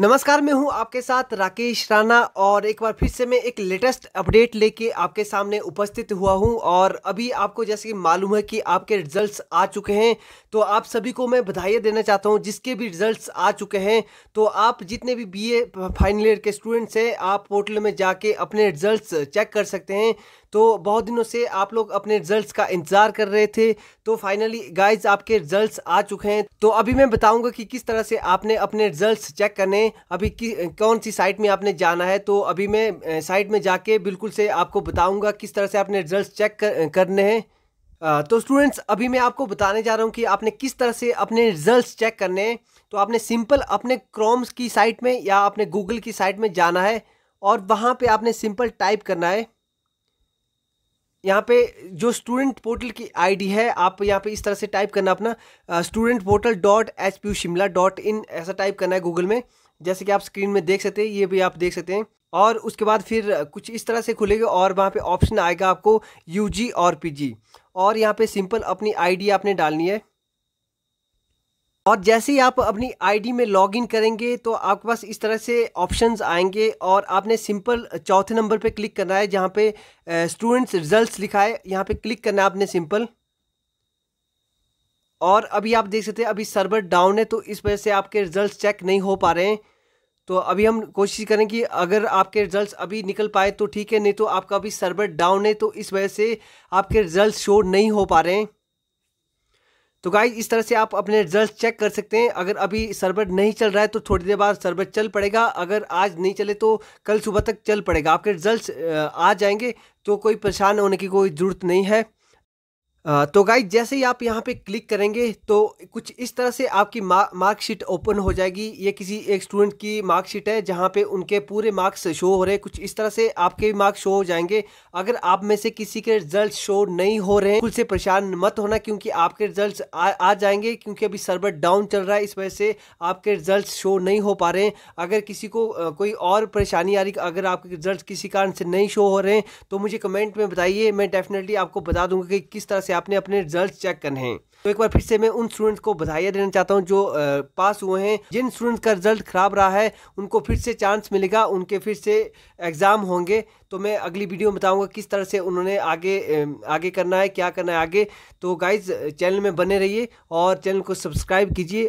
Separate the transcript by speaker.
Speaker 1: नमस्कार मैं हूं आपके साथ राकेश राणा और एक बार फिर से मैं एक लेटेस्ट अपडेट लेके आपके सामने उपस्थित हुआ हूं और अभी आपको जैसे कि मालूम है कि आपके रिजल्ट्स आ चुके हैं तो आप सभी को मैं बधाई देना चाहता हूं जिसके भी रिजल्ट्स आ चुके हैं तो आप जितने भी बीए फाइनल ईयर के स्टूडेंट्स हैं आप पोर्टल में जाके अपने रिजल्ट चेक कर सकते हैं तो बहुत दिनों से आप लोग अपने रिजल्ट्स का इंतज़ार कर रहे थे तो फाइनली गाइज आपके रिजल्ट्स आ चुके हैं तो अभी मैं बताऊंगा कि किस तरह से आपने अपने रिजल्ट्स चेक करने अभी कि कौन सी साइट में आपने जाना है तो अभी मैं साइट में जाके बिल्कुल से आपको बताऊंगा किस तरह से आपने रिजल्ट चेक कर, करने हैं तो स्टूडेंट्स अभी मैं आपको बताने जा रहा हूँ कि आपने किस तरह से अपने रिजल्ट्स चेक करने हैं तो आपने सिंपल अपने क्रोम्स की साइट में या अपने गूगल की साइट में जाना है और वहाँ पर आपने सिंपल टाइप करना है यहाँ पे जो स्टूडेंट पोर्टल की आईडी है आप यहाँ पे इस तरह से टाइप करना अपना student portal dot H P U Shimla dot in ऐसा टाइप करना है गूगल में जैसे कि आप स्क्रीन में देख सकते हैं ये भी आप देख सकते हैं और उसके बाद फिर कुछ इस तरह से खुलेगा और वहाँ पे ऑप्शन आएगा आपको यू और पी और यहाँ पे सिंपल अपनी आईडी आपने डालनी है और जैसे ही आप अपनी आईडी में लॉगिन करेंगे तो आपके पास इस तरह से ऑप्शंस आएंगे और आपने सिंपल चौथे नंबर पे क्लिक करना है जहाँ पे स्टूडेंट्स रिजल्ट्स लिखा है यहाँ पे क्लिक करना है आपने सिंपल और अभी आप देख सकते हैं अभी सर्वर डाउन है तो इस वजह से आपके रिजल्ट्स चेक नहीं हो पा रहे हैं तो अभी हम कोशिश करें कि अगर आपके रिजल्ट्स अभी निकल पाए तो ठीक है नहीं तो आपका अभी सर्वर डाउन है तो इस वजह से आपके रिजल्ट शो नहीं हो पा रहे हैं तो गाइज इस तरह से आप अपने रिजल्ट चेक कर सकते हैं अगर अभी सर्वर नहीं चल रहा है तो थोड़ी देर बाद सर्वर चल पड़ेगा अगर आज नहीं चले तो कल सुबह तक चल पड़ेगा आपके रिजल्ट आ जाएंगे तो कोई परेशान होने की कोई ज़रूरत नहीं है तो गाइज जैसे ही आप यहाँ पे क्लिक करेंगे तो कुछ इस तरह से आपकी मार्कशीट ओपन हो जाएगी ये किसी एक स्टूडेंट की मार्कशीट है जहाँ पे उनके पूरे मार्क्स शो हो रहे हैं कुछ इस तरह से आपके भी मार्क्स शो हो जाएंगे अगर आप में से किसी के रिजल्ट शो नहीं हो रहे हैं खुद से परेशान मत होना क्योंकि आपके रिजल्ट आ, आ जाएंगे क्योंकि अभी सर्वर डाउन चल रहा है इस वजह से आपके रिजल्ट शो नहीं हो पा रहे हैं अगर किसी को कोई और परेशानी आ रही अगर आपके रिजल्ट किसी कारण से नहीं शो हो रहे हैं तो मुझे कमेंट में बताइए मैं डेफिनेटली आपको बता दूंगा कि किस तरह से आपने अपने रिजल्ट चेक करने हैं तो एक बार फिर से मैं उन स्टूडेंट्स को बधाइयाँ देना चाहता हूँ जो पास हुए हैं जिन स्टूडेंट्स का रिजल्ट ख़राब रहा है उनको फिर से चांस मिलेगा उनके फिर से एग्ज़ाम होंगे तो मैं अगली वीडियो में बताऊँगा किस तरह से उन्होंने आगे आगे करना है क्या करना है आगे तो गाइज़ चैनल में बने रहिए और चैनल को सब्सक्राइब कीजिए